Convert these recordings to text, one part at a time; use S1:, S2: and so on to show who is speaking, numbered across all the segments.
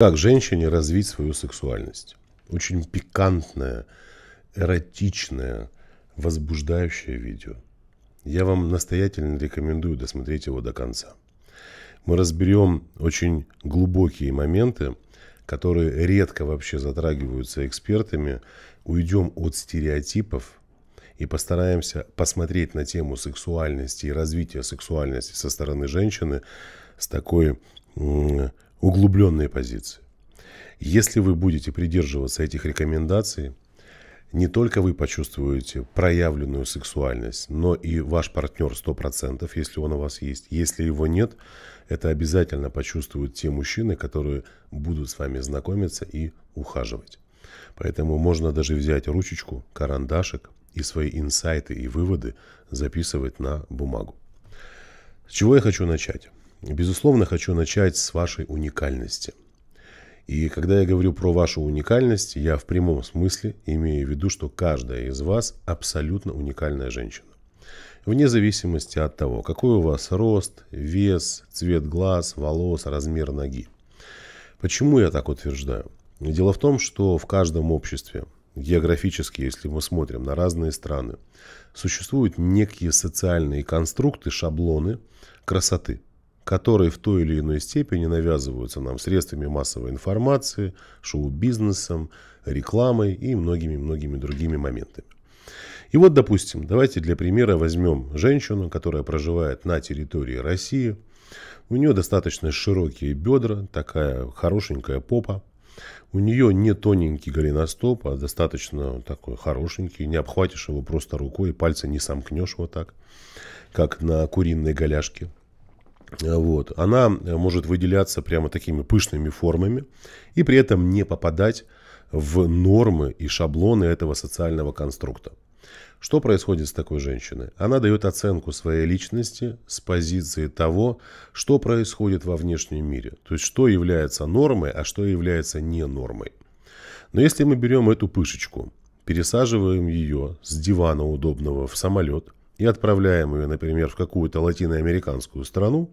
S1: Как женщине развить свою сексуальность? Очень пикантное, эротичное, возбуждающее видео. Я вам настоятельно рекомендую досмотреть его до конца. Мы разберем очень глубокие моменты, которые редко вообще затрагиваются экспертами, уйдем от стереотипов и постараемся посмотреть на тему сексуальности и развития сексуальности со стороны женщины с такой углубленные позиции. Если вы будете придерживаться этих рекомендаций, не только вы почувствуете проявленную сексуальность, но и ваш партнер 100%, если он у вас есть. Если его нет, это обязательно почувствуют те мужчины, которые будут с вами знакомиться и ухаживать. Поэтому можно даже взять ручечку, карандашик и свои инсайты и выводы записывать на бумагу. С чего я хочу начать? Безусловно, хочу начать с вашей уникальности. И когда я говорю про вашу уникальность, я в прямом смысле имею в виду, что каждая из вас абсолютно уникальная женщина. Вне зависимости от того, какой у вас рост, вес, цвет глаз, волос, размер ноги. Почему я так утверждаю? Дело в том, что в каждом обществе, географически, если мы смотрим на разные страны, существуют некие социальные конструкты, шаблоны красоты – которые в той или иной степени навязываются нам средствами массовой информации, шоу-бизнесом, рекламой и многими-многими другими моментами. И вот, допустим, давайте для примера возьмем женщину, которая проживает на территории России. У нее достаточно широкие бедра, такая хорошенькая попа. У нее не тоненький голеностоп, а достаточно такой хорошенький. Не обхватишь его просто рукой, пальцы не сомкнешь вот так, как на куриной голяшке. Э, вот. Она э, может выделяться прямо такими пышными формами и при этом не попадать в нормы и шаблоны этого социального конструкта. Что происходит с такой женщиной? Она дает оценку своей личности с позиции того, что происходит во внешнем мире. То есть, что является нормой, а что является не нормой. Но если мы берем эту пышечку, пересаживаем ее с дивана удобного в самолет – и отправляем ее, например, в какую-то латиноамериканскую страну,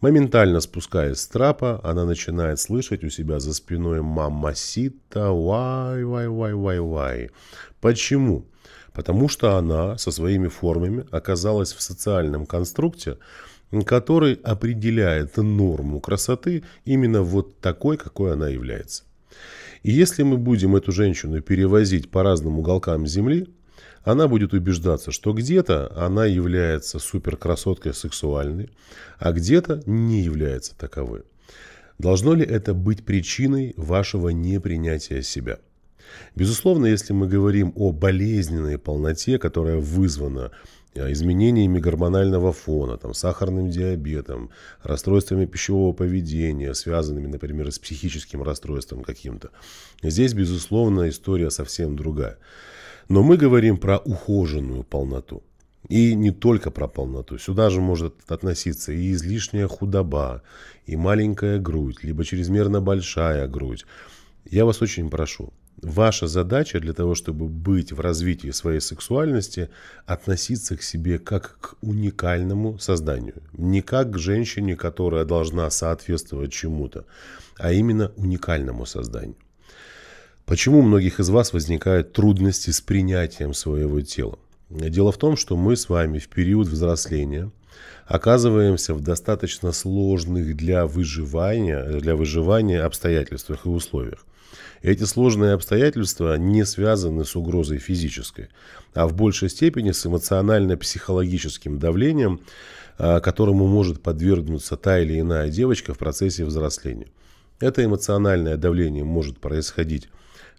S1: моментально спускаясь с трапа, она начинает слышать у себя за спиной «мамасита», «вай, вай, вай, вай, вай». Почему? Потому что она со своими формами оказалась в социальном конструкте, который определяет норму красоты именно вот такой, какой она является. И если мы будем эту женщину перевозить по разным уголкам Земли, она будет убеждаться, что где-то она является суперкрасоткой сексуальной, а где-то не является таковой. Должно ли это быть причиной вашего непринятия себя? Безусловно, если мы говорим о болезненной полноте, которая вызвана э, изменениями гормонального фона, там, сахарным диабетом, расстройствами пищевого поведения, связанными, например, с психическим расстройством каким-то. Здесь, безусловно, история совсем другая. Но мы говорим про ухоженную полноту. И не только про полноту. Сюда же может относиться и излишняя худоба, и маленькая грудь, либо чрезмерно большая грудь. Я вас очень прошу, ваша задача для того, чтобы быть в развитии своей сексуальности, относиться к себе как к уникальному созданию. Не как к женщине, которая должна соответствовать чему-то, а именно уникальному созданию. Почему у многих из вас возникают трудности с принятием своего тела? Дело в том, что мы с вами в период взросления оказываемся в достаточно сложных для выживания, для выживания обстоятельствах и условиях. Эти сложные обстоятельства не связаны с угрозой физической, а в большей степени с эмоционально-психологическим давлением, а, которому может подвергнуться та или иная девочка в процессе взросления. Это эмоциональное давление может происходить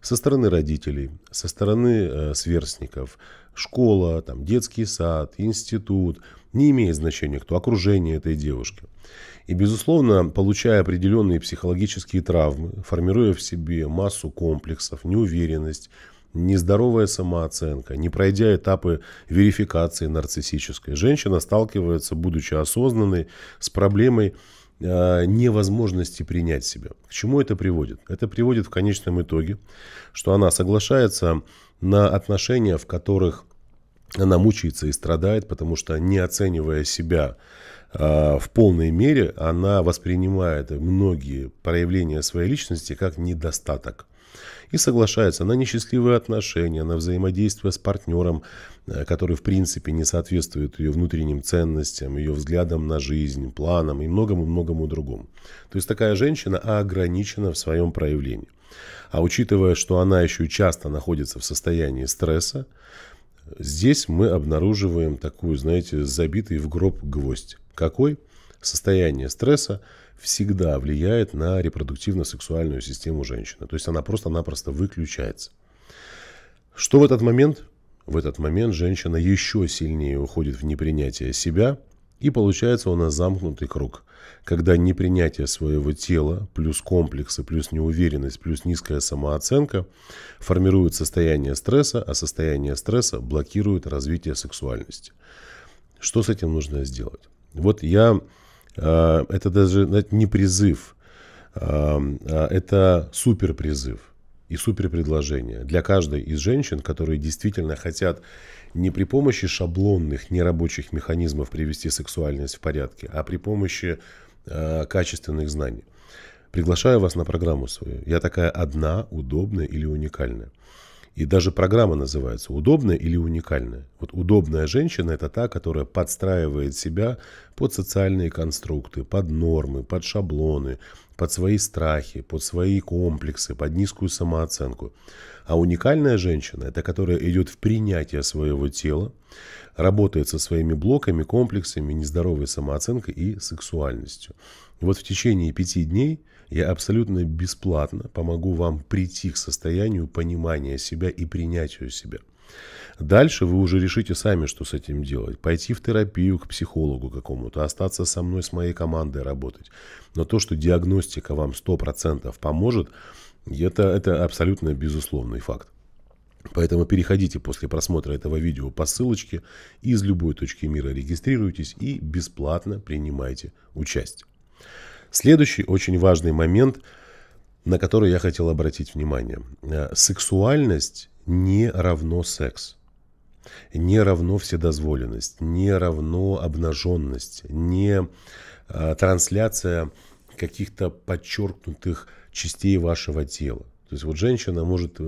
S1: со стороны родителей, со стороны э, сверстников, школа, там, детский сад, институт, не имеет значения кто, окружение этой девушки. И, безусловно, получая определенные психологические травмы, формируя в себе массу комплексов, неуверенность, нездоровая самооценка, не пройдя этапы верификации нарциссической, женщина сталкивается, будучи осознанной, с проблемой а, невозможности принять себя. К чему это приводит? Это приводит в конечном итоге, что она соглашается на отношения, в которых она мучается и страдает, потому что не оценивая себя а, в полной мере, она воспринимает многие проявления своей личности как недостаток и соглашается на несчастливые отношения, на взаимодействие с партнером, э, который в принципе не соответствует ее внутренним ценностям, ее взглядам на жизнь, планам и многому-многому другому. То есть такая женщина ограничена в своем проявлении. А учитывая, что она еще часто находится в состоянии стресса, здесь мы обнаруживаем такую, знаете, забитый в гроб гвоздь. Какой? Состояние стресса всегда влияет на репродуктивно-сексуальную систему женщины. То есть она просто-напросто выключается. Что в этот момент? В этот момент женщина еще сильнее уходит в непринятие себя, и получается у нас замкнутый круг, когда непринятие своего тела, плюс комплексы, плюс неуверенность, плюс низкая самооценка формирует состояние стресса, а состояние стресса блокирует развитие сексуальности. Что с этим нужно сделать? Вот я Э, это даже это не призыв, эм, а, это супер призыв и супер предложение для каждой из женщин, которые действительно хотят не при помощи шаблонных нерабочих механизмов привести сексуальность в порядке, а при помощи э, качественных знаний. Приглашаю вас на программу свою. Я такая одна, удобная или уникальная. И даже программа называется «Удобная или уникальная?». Вот удобная женщина – это та, которая подстраивает себя под социальные конструкты, под нормы, под шаблоны, под свои страхи, под свои комплексы, под низкую самооценку. А уникальная женщина – это которая идет в принятие своего тела, работает со своими блоками, комплексами, нездоровой самооценкой и сексуальностью. И вот в течение пяти дней я абсолютно бесплатно помогу вам прийти к состоянию понимания себя и принятию себя. Дальше вы уже решите сами, что с этим делать. Пойти в терапию к психологу какому-то, остаться со мной, с моей командой работать. Но то, что диагностика вам 100% поможет, это, это абсолютно безусловный факт. Поэтому переходите после просмотра этого видео по ссылочке из любой точки мира регистрируйтесь и бесплатно принимайте участие. Следующий очень важный момент, на который я хотел обратить внимание. Э, сексуальность не равно секс. Не равно вседозволенность, не равно обнаженность, не э, трансляция каких-то подчеркнутых частей вашего тела. То есть вот женщина может э,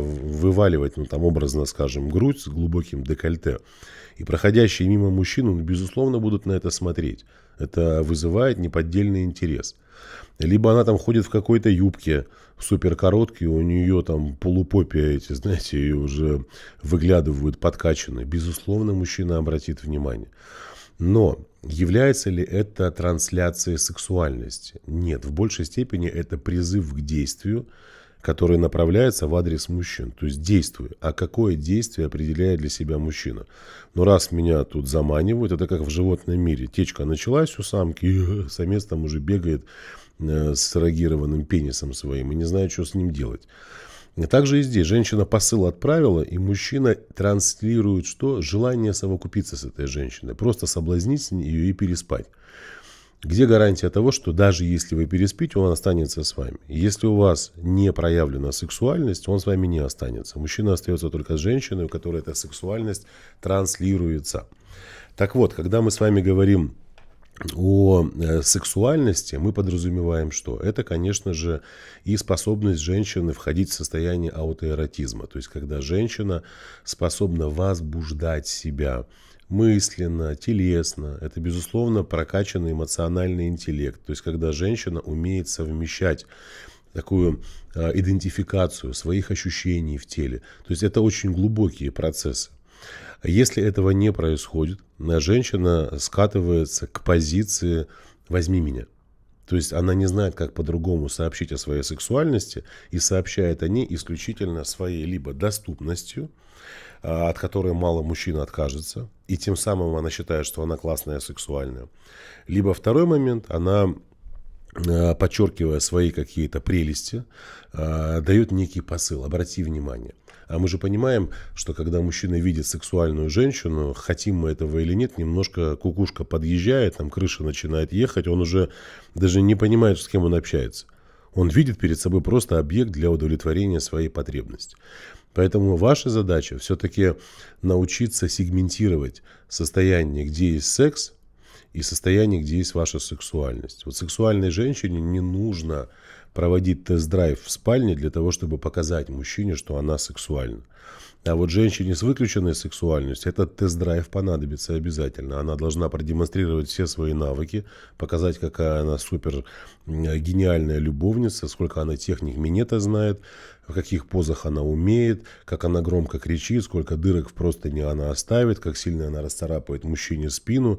S1: вываливать, ну там образно скажем, грудь с глубоким декольте. И проходящие мимо мужчины, ну, безусловно, будут на это смотреть. Это вызывает неподдельный интерес. Либо она там ходит в какой-то юбке супер короткой, у нее там полупопия эти, знаете, ее уже выглядывают подкачанные. Безусловно, мужчина обратит внимание. Но является ли это трансляцией сексуальности? Нет, в большей степени это призыв к действию, которые направляются в адрес мужчин. То есть действуй. А какое действие определяет для себя мужчина? Но ну, раз меня тут заманивают, это как в животном мире. Течка началась у самки, и э, самец там уже бегает э, с эрогированным пенисом своим и не знает, что с ним делать. Также и здесь женщина посыл отправила, и мужчина транслирует что? Желание совокупиться с этой женщиной. Просто соблазнить ее и переспать. Где гарантия того, что даже если вы переспите, он останется с вами? Если у вас не проявлена сексуальность, он с вами не останется. Мужчина остается только с женщиной, у которой эта сексуальность транслируется. Так вот, когда мы с вами говорим о э, сексуальности мы подразумеваем, что это, конечно же, и способность женщины входить в состояние аутоэротизма, то есть когда женщина способна возбуждать себя мысленно, телесно. Это, безусловно, прокачанный эмоциональный интеллект. То есть, когда женщина умеет совмещать такую э, идентификацию своих ощущений в теле. То есть, это очень глубокие процессы. Если этого не происходит, женщина скатывается к позиции «возьми меня». То есть она не знает, как по-другому сообщить о своей сексуальности и сообщает о ней исключительно своей либо доступностью – Э, от которой мало мужчина откажется, и тем самым она считает, что она классная, сексуальная. Либо второй момент, она э, подчеркивая свои какие-то прелести, э, дает некий посыл. Обрати внимание. А мы же понимаем, что когда мужчина видит сексуальную женщину, хотим мы этого или нет, немножко кукушка подъезжает, там крыша начинает ехать, он уже даже не понимает, с кем он общается. Он видит перед собой просто объект для удовлетворения своей потребности. Поэтому ваша задача все-таки научиться сегментировать состояние, где есть секс, и состояние, где есть ваша сексуальность. Вот сексуальной женщине не нужно проводить тест-драйв в спальне для того, чтобы показать мужчине, что она сексуальна. А вот женщине с выключенной сексуальностью этот тест-драйв понадобится обязательно. Она должна продемонстрировать все свои навыки, показать, какая она супер гениальная любовница, сколько она техник минета знает, в каких позах она умеет, как она громко кричит, сколько дырок в простыне она оставит, как сильно она расцарапает мужчине спину.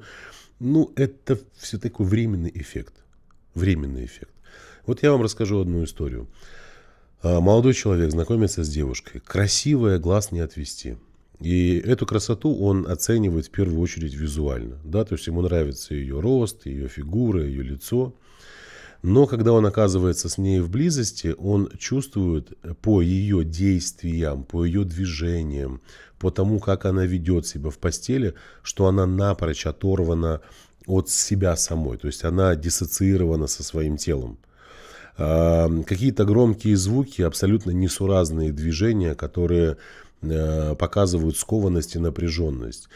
S1: Ну, это все такой временный эффект. Временный эффект. Вот я вам расскажу одну историю. А, молодой человек знакомится с девушкой. Красивая, глаз не отвести. И эту красоту он оценивает в первую очередь визуально. Да? То есть ему нравится ее рост, ее фигура, ее лицо. Но когда он оказывается с ней в близости, он чувствует по ее действиям, по ее движениям, по тому, как она ведет себя в постели, что она напрочь оторвана от себя самой. То есть она диссоциирована со своим телом какие-то громкие звуки, абсолютно несуразные движения, которые э, показывают скованность и напряженность.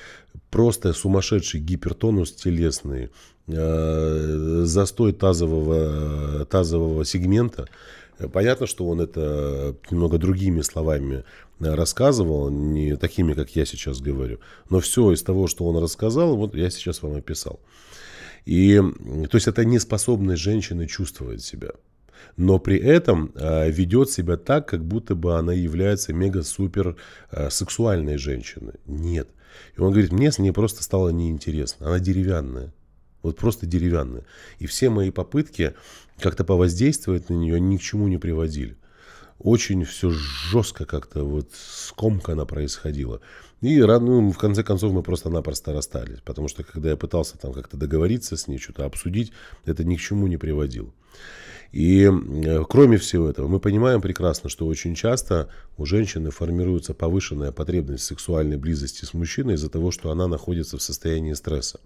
S1: Просто сумасшедший гипертонус телесный, э, застой тазового, тазового сегмента. Понятно, что он это немного другими словами рассказывал, а не такими, как я сейчас говорю. Но все из того, что он рассказал, вот я сейчас вам описал. И, то есть это неспособность женщины чувствовать себя но при этом а, ведет себя так, как будто бы она является мега-супер а, сексуальной женщиной. Нет. И он говорит, мне с ней просто стало неинтересно. Она деревянная. Вот просто деревянная. И все мои попытки как-то повоздействовать на нее ни к чему не приводили очень все жестко как-то вот скомканно происходило. И ну, в конце концов мы просто-напросто расстались, потому что когда я пытался там как-то договориться с ней, что-то обсудить, это ни к чему не приводило. И э, кроме всего этого, мы понимаем прекрасно, что очень часто у женщины формируется повышенная потребность сексуальной близости с мужчиной из-за того, что она находится в состоянии стресса.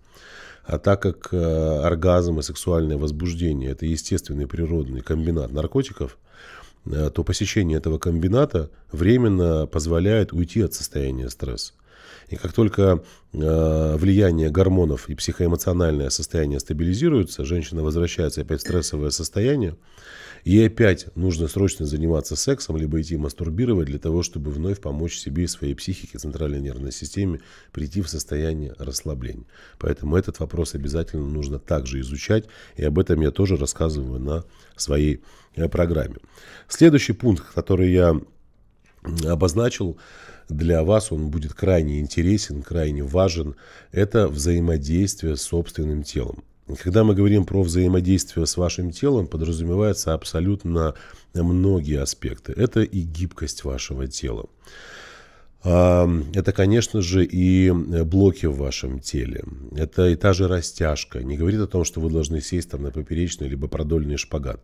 S1: А так как э, оргазм и сексуальное возбуждение – это естественный природный комбинат наркотиков – Э, то посещение этого комбината временно позволяет уйти от состояния стресса. И как только э, влияние гормонов и психоэмоциональное состояние стабилизируется, женщина возвращается опять в стрессовое состояние, Ей опять нужно срочно заниматься сексом, либо идти мастурбировать для того, чтобы вновь помочь себе и своей психике, центральной нервной системе прийти в состояние расслабления. Поэтому этот вопрос обязательно нужно также изучать, и об этом я тоже рассказываю на своей э, программе. Следующий пункт, который я обозначил, для вас он будет крайне интересен, крайне важен, это взаимодействие с собственным телом когда мы говорим про взаимодействие с вашим телом, подразумевается абсолютно многие аспекты. Это и гибкость вашего тела. А, это, конечно же, и э, блоки в вашем теле. Это и та же растяжка. Не говорит о том, что вы должны сесть там на поперечный либо продольный шпагат.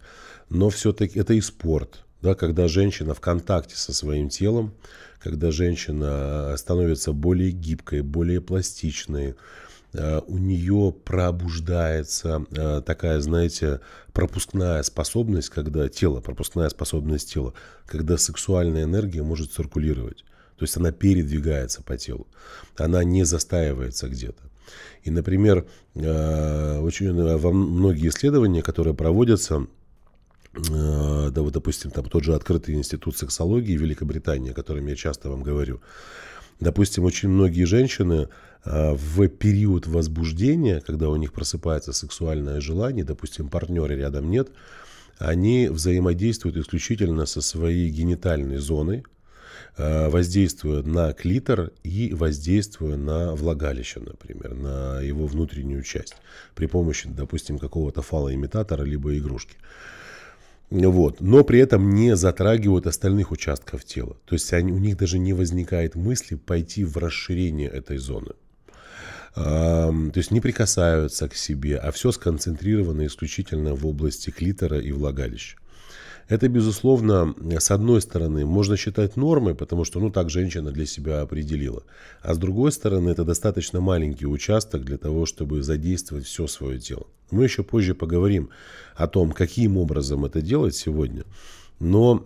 S1: Но все-таки это и спорт. Да, когда женщина в контакте со своим телом, когда женщина э, становится более гибкой, более пластичной, Э, у нее пробуждается э, такая, знаете, пропускная способность, когда тело, пропускная способность тела, когда сексуальная энергия может циркулировать. То есть она передвигается по телу, она не застаивается где-то. И, например, э, очень, во многие исследования, которые проводятся, да вот, допустим, там тот же открытый институт сексологии Великобритании, о котором я часто вам говорю, Допустим, очень многие женщины а, в период возбуждения, когда у них просыпается сексуальное желание, допустим, партнера рядом нет, они взаимодействуют исключительно со своей генитальной зоной, а, воздействуя на клитор и воздействуя на влагалище, например, на его внутреннюю часть при помощи, допустим, какого-то фалоимитатора либо игрушки. Вот. Но при этом не затрагивают остальных участков тела. То есть они, у них даже не возникает мысли пойти в расширение этой зоны. А, то есть не прикасаются к себе, а все сконцентрировано исключительно в области клитора и влагалища. Это, безусловно, с одной стороны, можно считать нормой, потому что, ну, так женщина для себя определила. А с другой стороны, это достаточно маленький участок для того, чтобы задействовать все свое тело. Мы еще позже поговорим о том, каким образом это делать сегодня. Но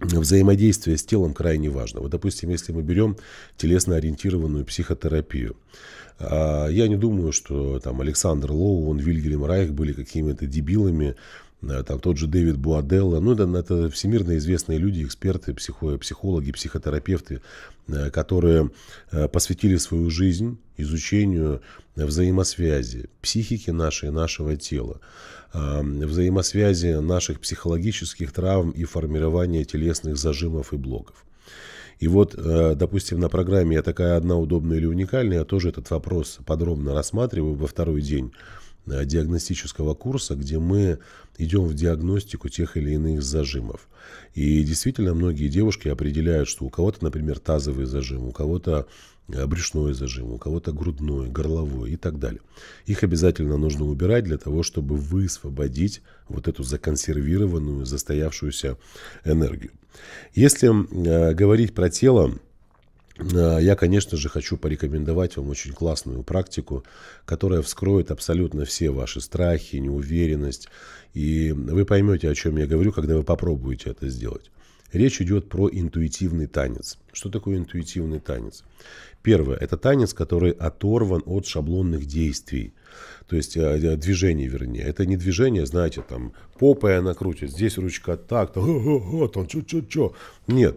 S1: взаимодействие с телом крайне важно. Вот, допустим, если мы берем телесно-ориентированную психотерапию, а, я не думаю, что там Александр Лоу, он Вильгельм Райх были какими-то дебилами, Э, там тот же Дэвид Буаделла, ну это, это всемирно известные люди, эксперты, психо, психологи, психотерапевты, э, которые э, посвятили свою жизнь изучению взаимосвязи психики нашей и нашего тела, эм, взаимосвязи наших психологических травм и формирования телесных зажимов и блоков. И вот, допустим, на программе «Я такая одна, удобная или уникальная» я тоже этот вопрос подробно рассматриваю во второй день Э, диагностического курса, где мы идем в диагностику тех или иных зажимов. И действительно многие девушки определяют, что у кого-то, например, тазовый зажим, у кого-то э, брюшной зажим, у кого-то грудной, горловой и так далее. Их обязательно нужно убирать для того, чтобы высвободить вот эту законсервированную, застоявшуюся энергию. Если э, говорить про тело, я, конечно же, хочу порекомендовать вам очень классную практику, которая вскроет абсолютно все ваши страхи, неуверенность. И вы поймете, о чем я говорю, когда вы попробуете это сделать. Речь идет про интуитивный танец. Что такое интуитивный танец? Первое. Это танец, который оторван от шаблонных действий. То есть э, э, движений, вернее. Это не движение, знаете, там попой она крутит, здесь ручка так, там, там, что, что, что. Нет.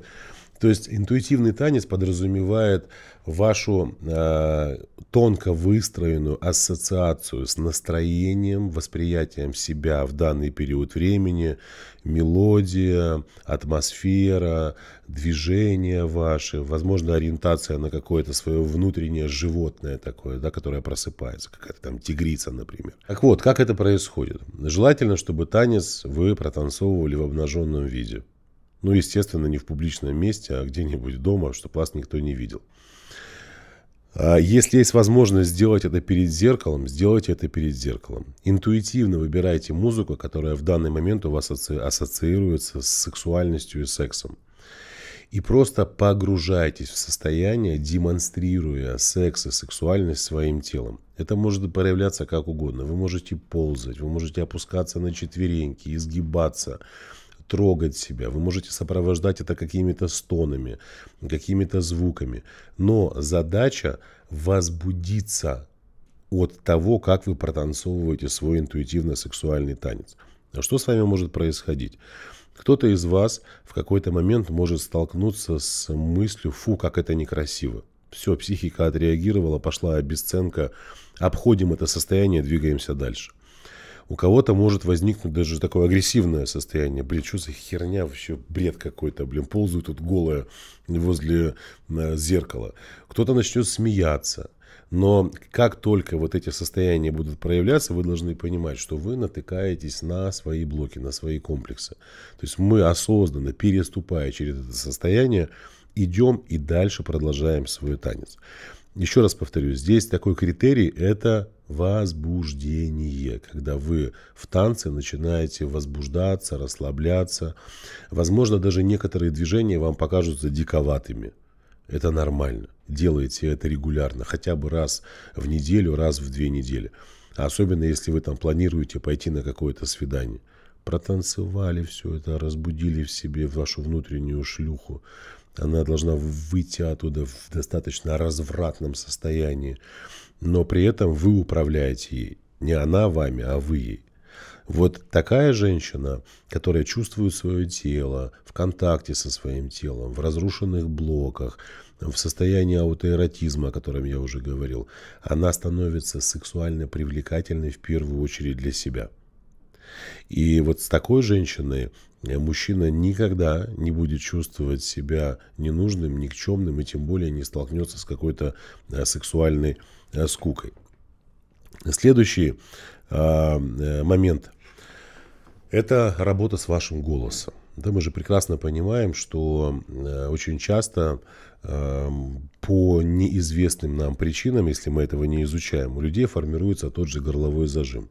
S1: То есть интуитивный танец подразумевает вашу э, тонко выстроенную ассоциацию с настроением, восприятием себя в данный период времени, мелодия, атмосфера, движение, ваше, возможно, ориентация на какое-то свое внутреннее животное такое, да, которое просыпается, какая-то там тигрица, например. Так вот, как это происходит? Желательно, чтобы танец вы протанцовывали в обнаженном виде. Ну, естественно, не в публичном месте, а где-нибудь дома, чтобы вас никто не видел. А, если есть возможность сделать это перед зеркалом, сделайте это перед зеркалом. Интуитивно выбирайте музыку, которая в данный момент у вас ассоциируется с сексуальностью и сексом. И просто погружайтесь в состояние, демонстрируя секс и сексуальность своим телом. Это может проявляться как угодно. Вы можете ползать, вы можете опускаться на четвереньки, изгибаться, трогать себя, вы можете сопровождать это какими-то стонами, какими-то звуками. Но задача возбудиться от того, как вы протанцовываете свой интуитивно-сексуальный танец. А что с вами может происходить? Кто-то из вас в какой-то момент может столкнуться с мыслью «фу, как это некрасиво». Все, психика отреагировала, пошла обесценка, обходим это состояние, двигаемся дальше – у кого-то может возникнуть даже такое агрессивное состояние. Блин, что за херня вообще, бред какой-то, блин, ползаю тут голая возле э, зеркала. Кто-то начнет смеяться. Но как только вот эти состояния будут проявляться, вы должны понимать, что вы натыкаетесь на свои блоки, на свои комплексы. То есть мы осознанно, переступая через это состояние, идем и дальше продолжаем свой танец. Еще раз повторю, здесь такой критерий – это возбуждение, когда вы в танце начинаете возбуждаться, расслабляться. Возможно, даже некоторые движения вам покажутся диковатыми. Это нормально. Делайте это регулярно, хотя бы раз в неделю, раз в две недели. Особенно, если вы там планируете пойти на какое-то свидание. Протанцевали все это, разбудили в себе вашу внутреннюю шлюху. Она должна выйти оттуда в достаточно развратном состоянии но при этом вы управляете ей. Не она вами, а вы ей. Вот такая женщина, которая чувствует свое тело, в контакте со своим телом, в разрушенных блоках, в состоянии аутоэротизма, о котором я уже говорил, она становится сексуально привлекательной в первую очередь для себя. И вот с такой женщиной э, мужчина никогда не будет чувствовать себя ненужным, никчемным и тем более не столкнется с какой-то э, сексуальной Э, скукой. Следующий а, э, момент – это работа с вашим голосом. Да, мы же прекрасно понимаем, что э, очень часто э, по неизвестным нам причинам, если мы этого не изучаем, у людей формируется тот же горловой зажим.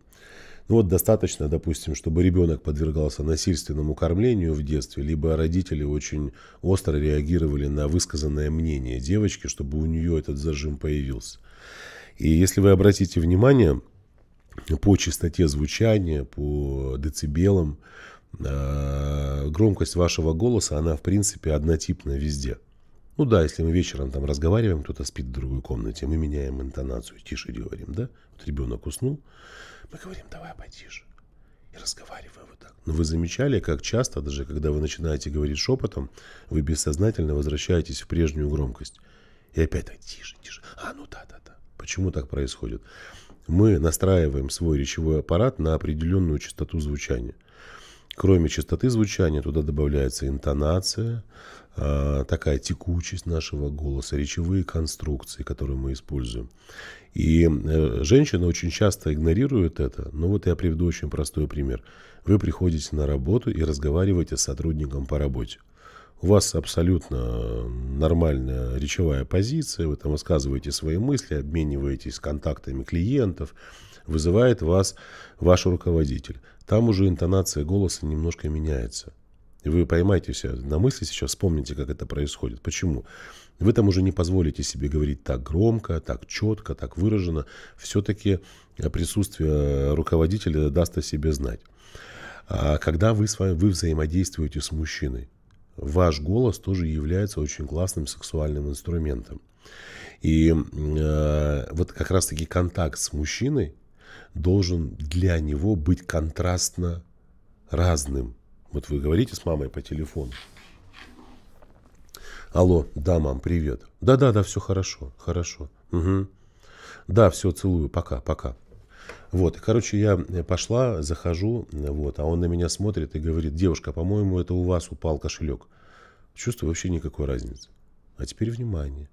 S1: Ну вот достаточно, допустим, чтобы ребенок подвергался насильственному кормлению в детстве, либо родители очень остро реагировали на высказанное мнение девочки, чтобы у нее этот зажим появился – и если вы обратите внимание, по частоте звучания, по децибелам, э, громкость вашего голоса, она, в принципе, однотипна везде. Ну да, если мы вечером там разговариваем, кто-то спит в другой комнате, мы меняем интонацию, тише говорим, да? Вот ребенок уснул, мы говорим, давай потише. И разговариваем вот так. Но вы замечали, как часто, даже когда вы начинаете говорить шепотом, вы бессознательно возвращаетесь в прежнюю громкость. И опять так, тише, тише. А, ну да, да, да. Почему так происходит? Мы настраиваем свой речевой аппарат на определенную частоту звучания. Кроме частоты звучания, туда добавляется интонация, а, такая текучесть нашего голоса, речевые конструкции, которые мы используем. И э, женщины очень часто игнорируют это. Но ну вот я приведу очень простой пример. Вы приходите на работу и разговариваете с сотрудником по работе у вас абсолютно нормальная речевая позиция, вы там высказываете свои мысли, обмениваетесь контактами клиентов, вызывает вас ваш руководитель. Там уже интонация голоса немножко меняется. И вы поймаете себя на мысли сейчас, вспомните, как это происходит. Почему? Вы там уже не позволите себе говорить так громко, так четко, так выраженно. Все-таки присутствие руководителя даст о себе знать. А когда вы, с вами, вы взаимодействуете с мужчиной, ваш голос тоже является очень классным сексуальным инструментом. И э, вот как раз-таки контакт с мужчиной должен для него быть контрастно разным. Вот вы говорите с мамой по телефону. Алло, да, мам, привет. Да-да-да, все хорошо, хорошо. Угу. Да, все, целую, пока, пока. Вот, короче, я э, пошла, захожу, вот, а он на меня смотрит и говорит, девушка, по-моему, это у вас упал кошелек. Чувствую вообще никакой разницы. А теперь внимание.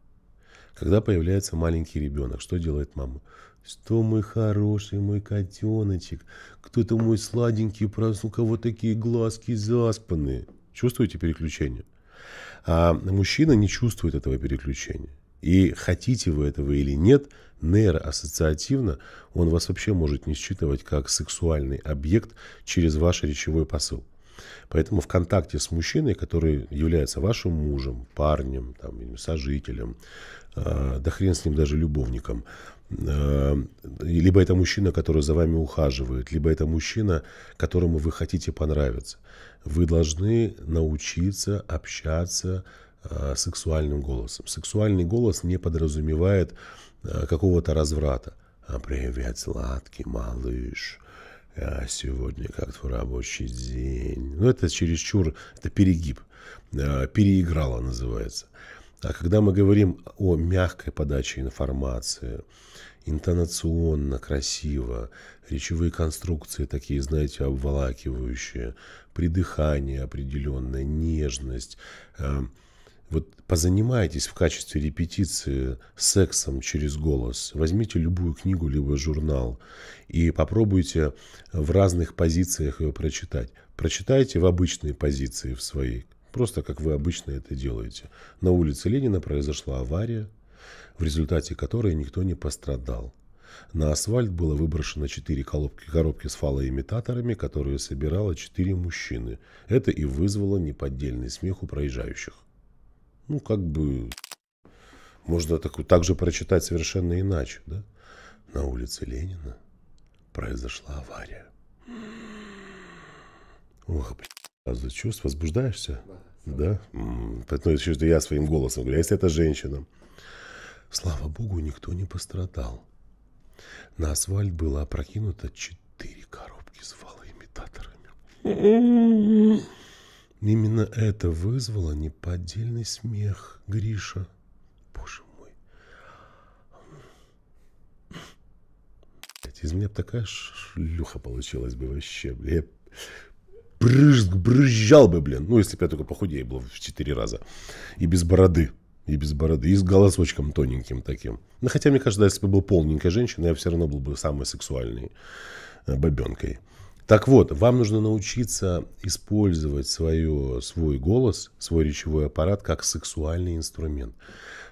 S1: Когда появляется маленький ребенок, что делает мама? Что мой хороший, мой котеночек, кто-то мой сладенький, проснулся, у кого такие глазки заспанные. Чувствуете переключение? А мужчина не чувствует этого переключения. И хотите вы этого или нет – нейроассоциативно, он вас вообще может не считывать как сексуальный объект через ваш речевой посыл. Поэтому в контакте с мужчиной, который является вашим мужем, парнем, там, сожителем, э, да хрен с ним даже любовником, э, либо это мужчина, который за вами ухаживает, либо это мужчина, которому вы хотите понравиться, вы должны научиться общаться э, сексуальным голосом. Сексуальный голос не подразумевает Э, какого-то разврата. А привет, сладкий малыш. А сегодня как твой рабочий день? Ну, это чересчур, это перегиб. Э, Переиграла называется. А когда мы говорим о мягкой подаче информации, интонационно, красиво, речевые конструкции такие, знаете, обволакивающие, придыхание определенное, нежность, вот позанимайтесь в качестве репетиции сексом через голос. Возьмите любую книгу, либо журнал и попробуйте в разных позициях ее прочитать. Прочитайте в обычной позиции в своей, просто как вы обычно это делаете. На улице Ленина произошла авария, в результате которой никто не пострадал. На асфальт было выброшено четыре коробки, коробки с фалоимитаторами, которые собирало четыре мужчины. Это и вызвало неподдельный смех у проезжающих. Ну, как бы можно так, так же прочитать совершенно иначе, да? На улице Ленина произошла авария. Ох, блин, сразу чувств, возбуждаешься? Да. Поэтому еще я своим голосом говорю, а если это женщина? Слава богу, никто не пострадал. На асфальт было опрокинуто четыре коробки с имитаторами. Именно это вызвало неподдельный смех Гриша. Боже мой. Из меня такая шлюха получилась бы вообще. Я брызг, брызжал бы, блин. Ну, если бы я только похудее был в четыре раза. И без бороды. И без бороды. И с голосочком тоненьким таким. Ну, хотя, мне кажется, если бы был полненькая женщина, я все равно был бы самой сексуальной э, бабенкой. Так вот, вам нужно научиться использовать свое, свой голос, свой речевой аппарат как сексуальный инструмент,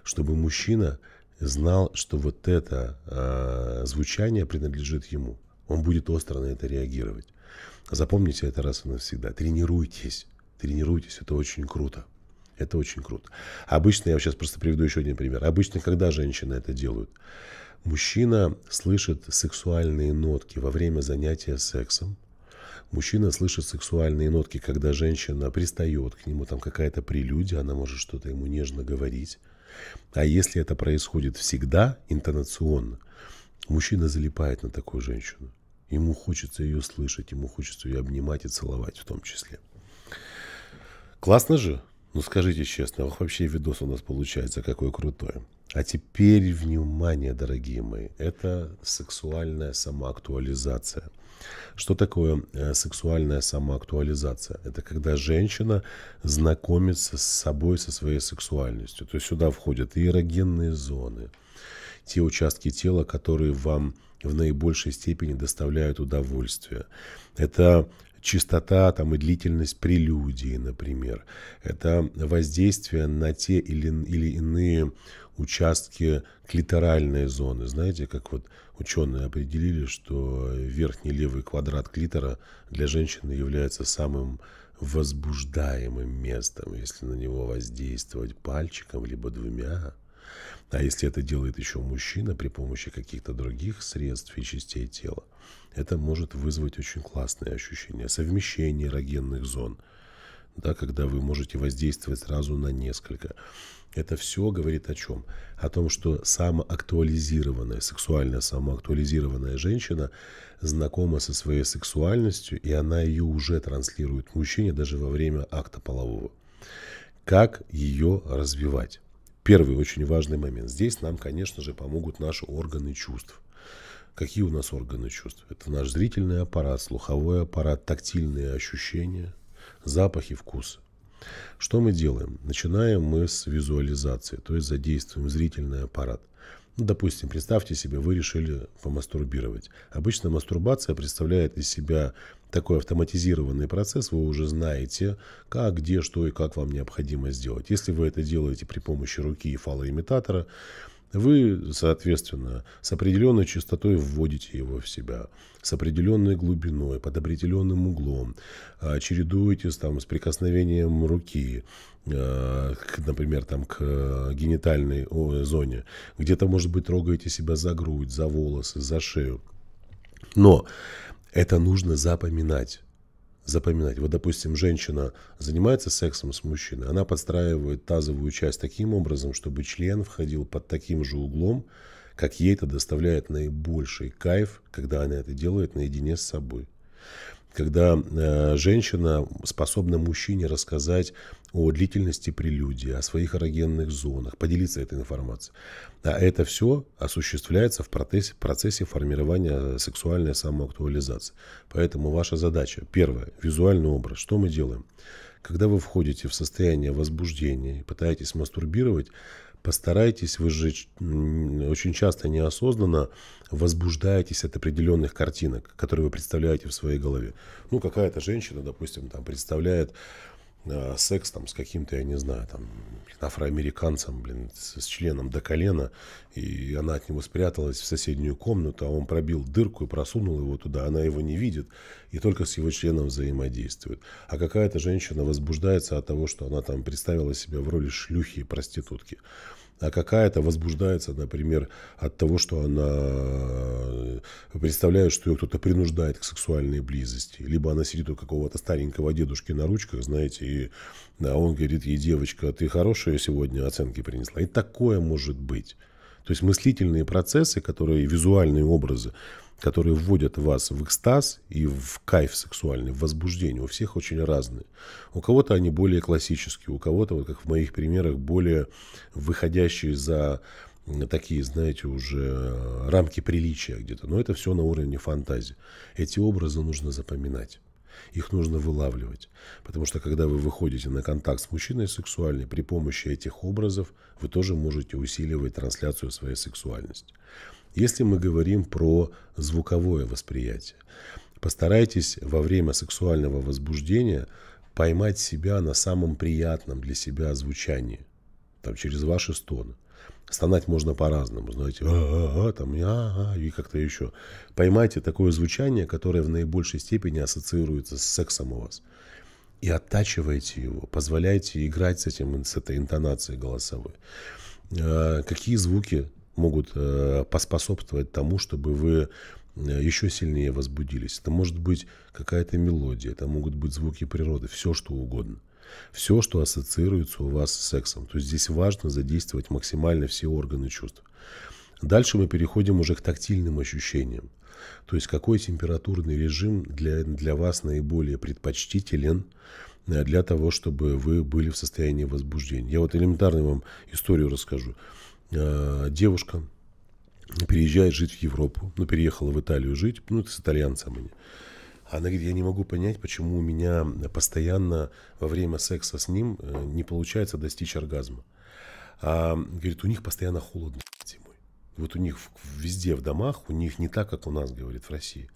S1: чтобы мужчина знал, что вот это э, звучание принадлежит ему. Он будет остро на это реагировать. Запомните это раз и навсегда. Тренируйтесь. Тренируйтесь, это очень круто. Это очень круто. Обычно, я сейчас просто приведу еще один пример. Обычно, когда женщины это делают? Мужчина слышит сексуальные нотки во время занятия сексом, Мужчина слышит сексуальные нотки, когда женщина пристает к нему, там какая-то прелюдия, она может что-то ему нежно говорить. А если это происходит всегда, интонационно, мужчина залипает на такую женщину. Ему хочется ее слышать, ему хочется ее обнимать и целовать в том числе. Классно же? Ну скажите честно, вообще видос у нас получается какой крутой. А теперь внимание, дорогие мои, это сексуальная самоактуализация. Что такое э, сексуальная самоактуализация? Это когда женщина знакомится с собой, со своей сексуальностью. То есть сюда входят и эрогенные зоны, те участки тела, которые вам в наибольшей степени доставляют удовольствие. Это Частота там, и длительность прелюдии, например. Это воздействие на те или, или иные участки клиторальной зоны. Знаете, как вот ученые определили, что верхний левый квадрат клитора для женщины является самым возбуждаемым местом, если на него воздействовать пальчиком либо двумя. А если это делает еще мужчина при помощи каких-то других средств и частей тела, это может вызвать очень классные ощущения. Совмещение эрогенных зон, да, когда вы можете воздействовать сразу на несколько. Это все говорит о чем? О том, что самоактуализированная, сексуально самоактуализированная женщина знакома со своей сексуальностью, и она ее уже транслирует мужчине даже во время акта полового. Как ее развивать? Первый очень важный момент. Здесь нам, конечно же, помогут наши органы чувств. Какие у нас органы чувств? Это наш зрительный аппарат, слуховой аппарат, тактильные ощущения, запахи, вкусы. Что мы делаем? Начинаем мы с визуализации, то есть задействуем зрительный аппарат – Допустим, представьте себе, вы решили помастурбировать. Обычно мастурбация представляет из себя такой автоматизированный процесс. Вы уже знаете, как, где, что и как вам необходимо сделать. Если вы это делаете при помощи руки и фалоимитатора, вы, соответственно, с определенной частотой вводите его в себя, с определенной глубиной, под определенным углом, а, чередуете там, с прикосновением руки, а, к, например, там, к генитальной зоне. Где-то, может быть, трогаете себя за грудь, за волосы, за шею. Но это нужно запоминать запоминать. Вот, допустим, женщина занимается сексом с мужчиной, она подстраивает тазовую часть таким образом, чтобы член входил под таким же углом, как ей это доставляет наибольший кайф, когда она это делает наедине с собой. Когда э, женщина способна мужчине рассказать о длительности прелюдии, о своих эрогенных зонах, поделиться этой информацией. А это все осуществляется в процессе, процессе формирования сексуальной самоактуализации. Поэтому ваша задача, первое, визуальный образ. Что мы делаем? Когда вы входите в состояние возбуждения и пытаетесь мастурбировать, постарайтесь, вы же очень часто неосознанно возбуждаетесь от определенных картинок, которые вы представляете в своей голове. Ну, какая-то женщина, допустим, там представляет Э, секс там с каким-то, я не знаю, там, блин, афроамериканцем, блин, с, с членом до колена, и она от него спряталась в соседнюю комнату, а он пробил дырку и просунул его туда, она его не видит, и только с его членом взаимодействует. А какая-то женщина возбуждается от того, что она там представила себя в роли шлюхи и проститутки а какая-то возбуждается, например, от того, что она э, представляет, что ее кто-то принуждает к сексуальной близости. Либо она сидит у какого-то старенького дедушки на ручках, знаете, и да, он говорит ей, девочка, ты хорошая сегодня оценки принесла. И такое может быть. То есть мыслительные процессы, которые визуальные образы, которые вводят вас в экстаз и в кайф сексуальный, в возбуждение, у всех очень разные. У кого-то они более классические, у кого-то, вот как в моих примерах, более выходящие за такие, знаете, уже э, рамки приличия где-то. Но это все на уровне фантазии. Эти образы нужно запоминать. Их нужно вылавливать. Потому что когда вы выходите на контакт с мужчиной сексуальный, при помощи этих образов вы тоже можете усиливать трансляцию своей сексуальности. Если мы говорим про звуковое восприятие, постарайтесь во время сексуального возбуждения поймать себя на самом приятном для себя звучании, там, через ваши стоны стонать можно по-разному, знаете, а-а-а, там, а-а, и как-то еще. Поймайте такое звучание, которое в наибольшей степени ассоциируется с сексом у вас. И оттачивайте его, позволяйте играть с этим, с этой интонацией голосовой. А, какие звуки могут э, поспособствовать тому, чтобы вы э, еще сильнее возбудились. Это может быть какая-то мелодия, это могут быть звуки природы, все что угодно. Все, что ассоциируется у вас с сексом. То есть здесь важно задействовать максимально все органы чувств. Дальше мы переходим уже к тактильным ощущениям. То есть какой температурный режим для, для вас наиболее предпочтителен э, для того, чтобы вы были в состоянии возбуждения. Я вот элементарно вам историю расскажу. Э, девушка переезжает жить в Европу, ну, переехала в Италию жить, ну, это с итальянцами. Она говорит, я не могу понять, почему у меня постоянно во время секса с ним э, не получается достичь оргазма. А, говорит, у них постоянно холодно зимой. Вот у них везде в домах, у них не так, как у нас, говорит, в России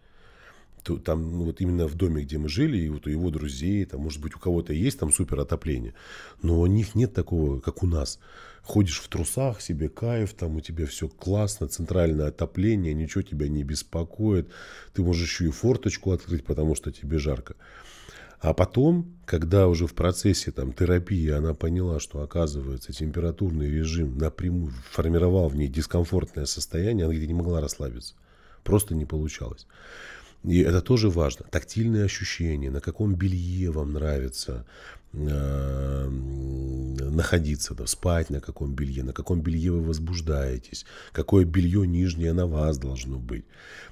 S1: то, там ну, вот именно в доме, где мы жили, и вот у его друзей, там, может быть, у кого-то есть там супер отопление, но у них нет такого, как у нас. Ходишь в трусах, себе кайф, там у тебя все классно, центральное отопление, ничего тебя не беспокоит. Ты можешь еще и форточку открыть, потому что тебе жарко. А потом, когда уже в процессе там, терапии она поняла, что оказывается температурный режим напрямую формировал в ней дискомфортное состояние, она где не могла расслабиться. Просто не получалось. И это тоже важно. Тактильные ощущения, на каком белье вам нравится э, находиться, да, спать на каком белье, на каком белье вы возбуждаетесь, какое белье нижнее на вас должно быть.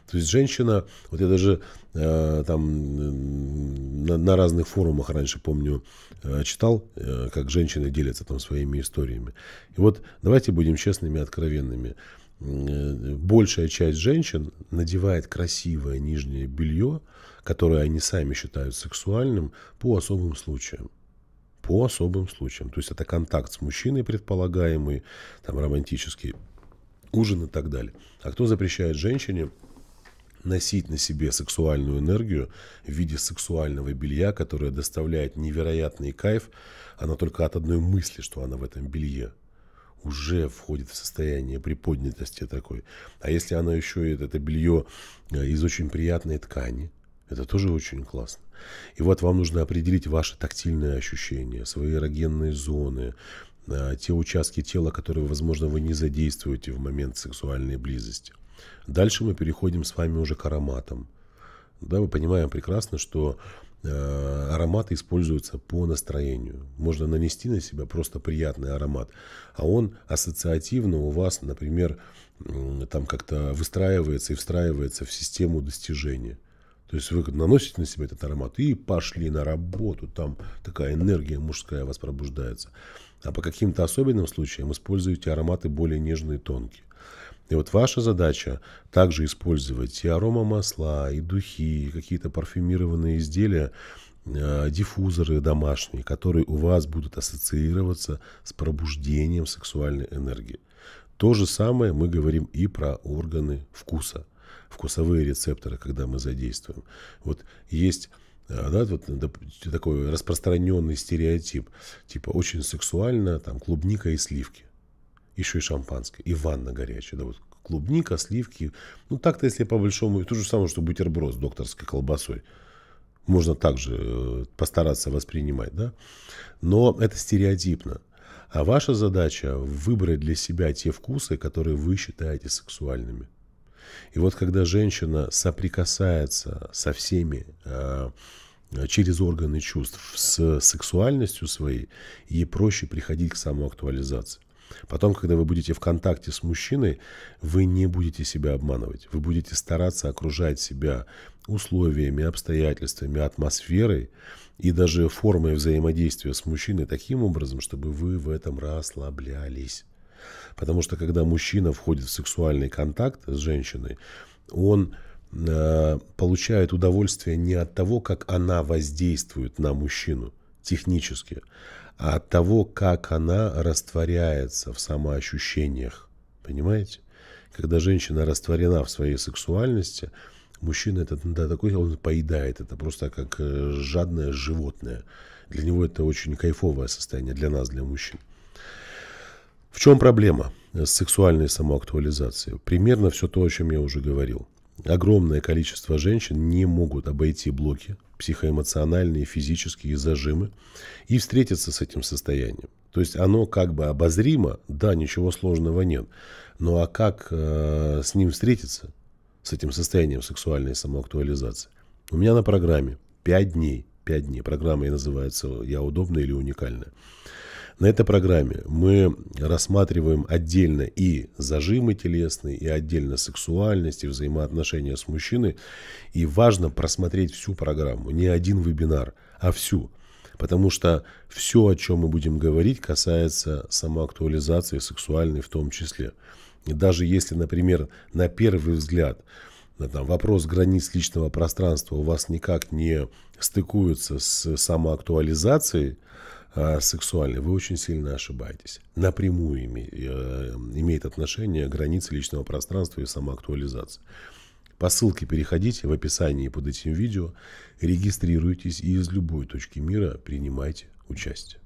S1: То есть женщина, вот я даже э, там эм, на, на разных форумах раньше, помню, э, читал, э, как женщины делятся там своими историями. И вот давайте будем честными и откровенными. Э, большая часть женщин надевает красивое нижнее белье, которое они сами считают сексуальным, по особым случаям. По особым случаям. То есть это контакт с мужчиной предполагаемый, там романтический ужин и так далее. А кто запрещает женщине носить на себе сексуальную энергию в виде сексуального белья, которое доставляет невероятный кайф, она только от одной мысли, что она в этом белье уже входит в состояние приподнятости такой. А если она еще это, это белье э, из очень приятной ткани, это тоже очень классно. И вот вам нужно определить ваши тактильные ощущения, свои эрогенные зоны, э, те участки тела, которые, возможно, вы не задействуете в момент сексуальной близости. Дальше мы переходим с вами уже к ароматам. Да, мы понимаем прекрасно, что Э, ароматы используются по настроению. Можно нанести на себя просто приятный аромат, а он ассоциативно у вас, например, там как-то выстраивается и встраивается в систему достижения. То есть вы наносите на себя этот аромат и пошли на работу, там такая энергия мужская у вас пробуждается. А по каким-то особенным случаям используете ароматы более нежные и тонкие. И вот ваша задача также использовать и аромамасла, и духи, и какие-то парфюмированные изделия, э, диффузоры домашние, которые у вас будут ассоциироваться с пробуждением сексуальной энергии. То же самое мы говорим и про органы вкуса, вкусовые рецепторы, когда мы задействуем. Вот есть э, да, вот э, такой распространенный стереотип, типа очень сексуально, там клубника и сливки еще и шампанское, и ванна горячая. Да вот клубника, сливки. Ну, так-то, если по большому, то же самое, что бутерброд с докторской колбасой. Можно также э, постараться воспринимать, да? Но это стереотипно. А ваша задача выбрать для себя те вкусы, которые вы считаете сексуальными. И вот когда женщина соприкасается со всеми э, через органы чувств с сексуальностью своей, ей проще приходить к самоактуализации. Потом, когда вы будете в контакте с мужчиной, вы не будете себя обманывать. Вы будете стараться окружать себя условиями, обстоятельствами, атмосферой и даже формой взаимодействия с мужчиной таким образом, чтобы вы в этом расслаблялись. Потому что когда мужчина входит в сексуальный контакт с женщиной, он э, получает удовольствие не от того, как она воздействует на мужчину технически, а от того, как она растворяется в самоощущениях. Понимаете? Когда женщина растворена в своей сексуальности, мужчина этот да, такой, он поедает это просто как э, жадное животное. Для него это очень кайфовое состояние, для нас, для мужчин. В чем проблема с сексуальной самоактуализацией? Примерно все то, о чем я уже говорил. Огромное количество женщин не могут обойти блоки психоэмоциональные, физические зажимы, и встретиться с этим состоянием. То есть оно как бы обозримо, да, ничего сложного нет, но а как э, с ним встретиться, с этим состоянием сексуальной самоактуализации? У меня на программе 5 дней, 5 дней, программа и называется «Я удобная или уникальная». На этой программе мы рассматриваем отдельно и зажимы телесные, и отдельно сексуальность, и взаимоотношения с мужчиной. И важно просмотреть всю программу, не один вебинар, а всю. Потому что все, о чем мы будем говорить, касается самоактуализации сексуальной в том числе. И даже если, например, на первый взгляд э, там, вопрос границ личного пространства у вас никак не стыкуется с самоактуализацией, а, сексуальной, вы очень сильно ошибаетесь. Напрямую име, э, имеет отношение границы личного пространства и самоактуализации. По ссылке переходите в описании под этим видео, регистрируйтесь и из любой точки мира принимайте участие.